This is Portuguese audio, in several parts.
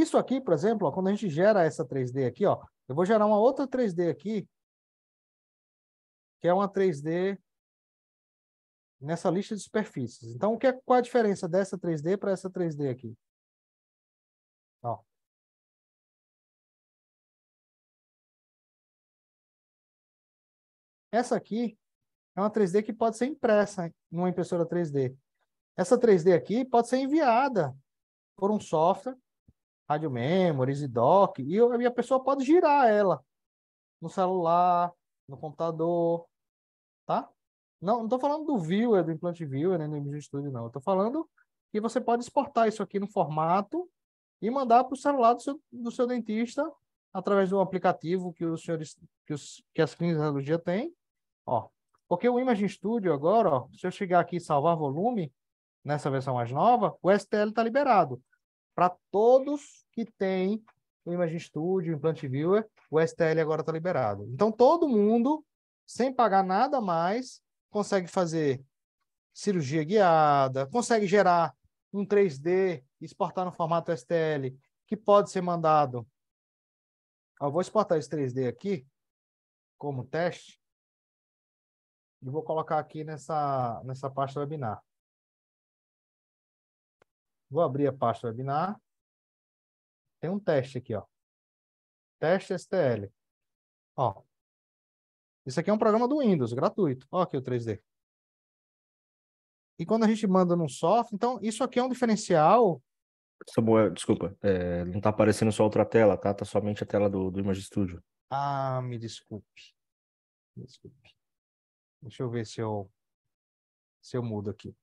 Isso aqui, por exemplo, ó, quando a gente gera essa 3D aqui, ó, eu vou gerar uma outra 3D aqui, que é uma 3D nessa lista de superfícies. Então, o que é, qual é a diferença dessa 3D para essa 3D aqui? Ó. Essa aqui é uma 3D que pode ser impressa em uma impressora 3D. Essa 3D aqui pode ser enviada por um software rádio memories e dock, e, a minha a pessoa pode girar ela no celular, no computador, tá? Não, não tô falando do viewer, do implant viewer, nem né, do Image Studio, não. Eu tô falando que você pode exportar isso aqui no formato e mandar para o celular do seu, do seu dentista através de um aplicativo que os senhores que, os, que as clínicas de radiologia têm, ó. Porque o Image Studio agora, ó, se eu chegar aqui e salvar volume nessa versão mais nova, o STL está liberado para todos que têm o Imagine Studio, o Implant Viewer, o STL agora está liberado. Então, todo mundo, sem pagar nada mais, consegue fazer cirurgia guiada, consegue gerar um 3D, exportar no formato STL, que pode ser mandado. Eu vou exportar esse 3D aqui como teste e vou colocar aqui nessa, nessa pasta webinar. Vou abrir a pasta webinar. Tem um teste aqui, ó. Teste STL. Ó. Isso aqui é um programa do Windows, gratuito. Ó aqui o 3D. E quando a gente manda num software, então isso aqui é um diferencial. Samuel, desculpa, é, não está aparecendo só outra tela, tá? Tá somente a tela do, do Image Studio. Ah, me desculpe. Me desculpe. Deixa eu ver se eu se eu mudo aqui.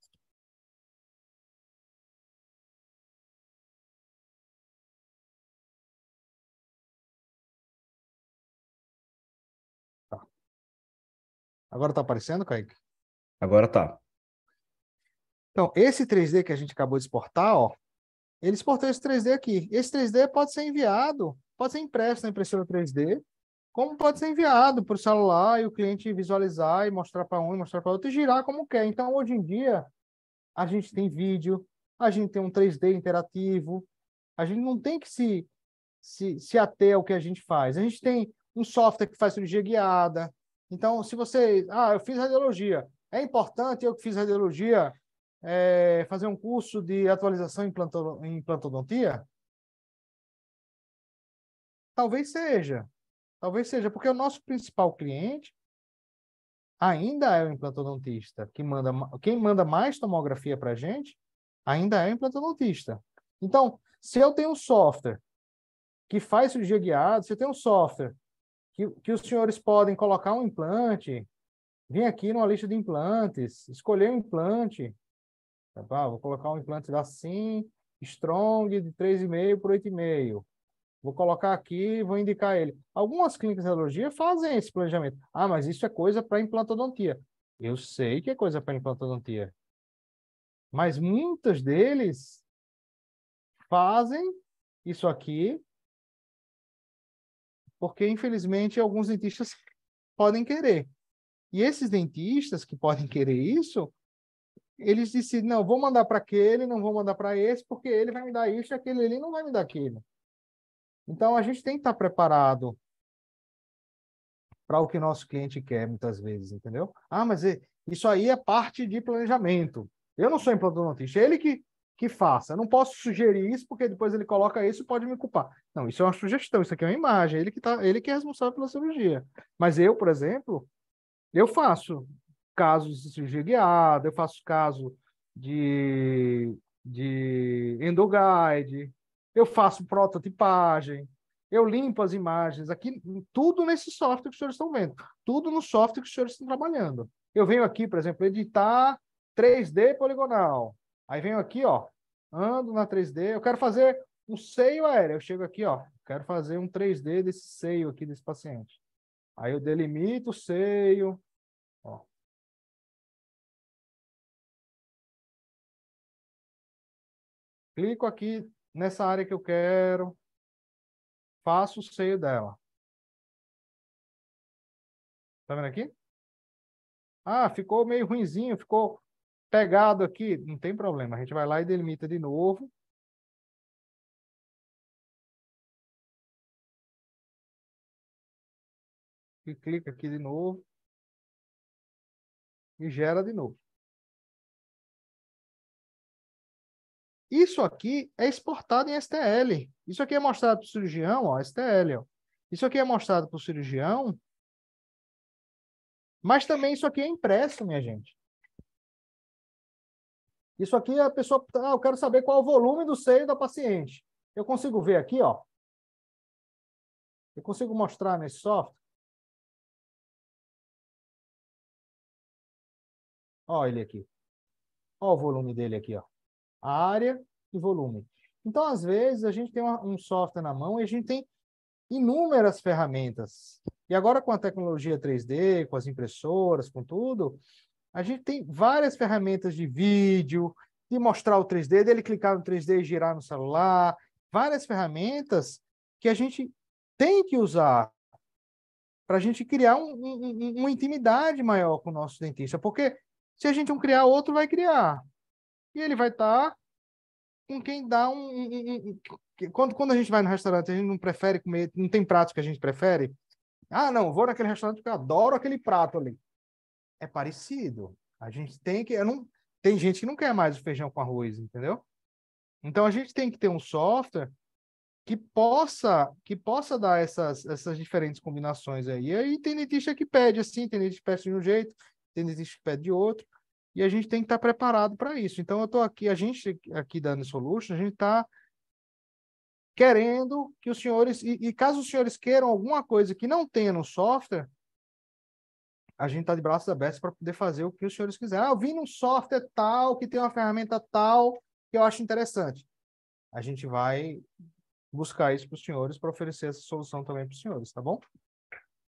Agora tá aparecendo, Kaique? Agora tá. Então, esse 3D que a gente acabou de exportar, ó, ele exportou esse 3D aqui. Esse 3D pode ser enviado, pode ser impresso na impressora 3D, como pode ser enviado para o celular e o cliente visualizar e mostrar para um e mostrar para outro e girar como quer. Então, hoje em dia, a gente tem vídeo, a gente tem um 3D interativo, a gente não tem que se, se, se ater ao que a gente faz. A gente tem um software que faz cirurgia guiada, então, se você, ah, eu fiz radiologia, é importante eu que fiz radiologia é, fazer um curso de atualização em, planto, em plantodontia? Talvez seja, talvez seja, porque o nosso principal cliente ainda é o implantodontista. Quem manda, quem manda mais tomografia para a gente ainda é o implantodontista. Então, se eu tenho um software que faz cirurgia guiada, se eu tenho um software que, que os senhores podem colocar um implante, vir aqui numa lista de implantes, escolher um implante. Tá vou colocar um implante da SIM, Strong, de 3,5 por 8,5. Vou colocar aqui, vou indicar ele. Algumas clínicas de radiologia fazem esse planejamento. Ah, mas isso é coisa para implantodontia. Eu sei que é coisa para implantodontia. Mas muitos deles fazem isso aqui porque infelizmente alguns dentistas podem querer. E esses dentistas que podem querer isso, eles decidem, não, vou mandar para aquele, não vou mandar para esse, porque ele vai me dar isso e aquele ali não vai me dar aquilo. Então a gente tem que estar preparado para o que nosso cliente quer muitas vezes, entendeu? Ah, mas isso aí é parte de planejamento. Eu não sou implantodontista, é ele que que faça. Eu não posso sugerir isso, porque depois ele coloca isso e pode me culpar. Não, isso é uma sugestão, isso aqui é uma imagem, é ele que, tá, ele que é responsável pela cirurgia. Mas eu, por exemplo, eu faço casos de cirurgia guiada, eu faço caso de, de endoguide, eu faço prototipagem, eu limpo as imagens, aqui tudo nesse software que os senhores estão vendo, tudo no software que os senhores estão trabalhando. Eu venho aqui, por exemplo, editar 3D poligonal. Aí venho aqui, ó, ando na 3D, eu quero fazer um seio aéreo. Eu chego aqui, ó, quero fazer um 3D desse seio aqui desse paciente. Aí eu delimito o seio, ó. Clico aqui nessa área que eu quero, faço o seio dela. Tá vendo aqui? Ah, ficou meio ruinzinho, ficou Pegado aqui, não tem problema. A gente vai lá e delimita de novo. E clica aqui de novo. E gera de novo. Isso aqui é exportado em STL. Isso aqui é mostrado para o cirurgião, ó, STL. Ó. Isso aqui é mostrado para o cirurgião, mas também isso aqui é impresso, minha gente. Isso aqui a pessoa, ah, eu quero saber qual é o volume do seio da paciente. Eu consigo ver aqui, ó. Eu consigo mostrar nesse software. Ó ele aqui. Ó o volume dele aqui, ó. área e volume. Então, às vezes, a gente tem uma, um software na mão e a gente tem inúmeras ferramentas. E agora, com a tecnologia 3D, com as impressoras, com tudo, a gente tem várias ferramentas de vídeo, de mostrar o 3D, dele clicar no 3D e girar no celular, várias ferramentas que a gente tem que usar para a gente criar um, um, uma intimidade maior com o nosso dentista, porque se a gente não criar, outro vai criar. E ele vai estar tá com quem dá um, um. quando, quando a gente vai no restaurante, a gente não prefere comer, não tem prato que a gente prefere. Ah, não, vou naquele restaurante porque eu adoro aquele prato ali é parecido. A gente tem que. Não, tem gente que não quer mais o feijão com arroz, entendeu? Então a gente tem que ter um software que possa que possa dar essas, essas diferentes combinações aí. E aí tem dentista que pede assim, tem dentista que pede de um jeito, tem dentista que pede de outro, e a gente tem que estar tá preparado para isso. Então eu estou aqui, a gente aqui da solução, a gente está querendo que os senhores, e, e, caso os senhores queiram alguma coisa que não tenha no software, a gente está de braços abertos para poder fazer o que os senhores quiserem. Ah, eu vi num software tal, que tem uma ferramenta tal, que eu acho interessante. A gente vai buscar isso para os senhores para oferecer essa solução também para os senhores, tá bom?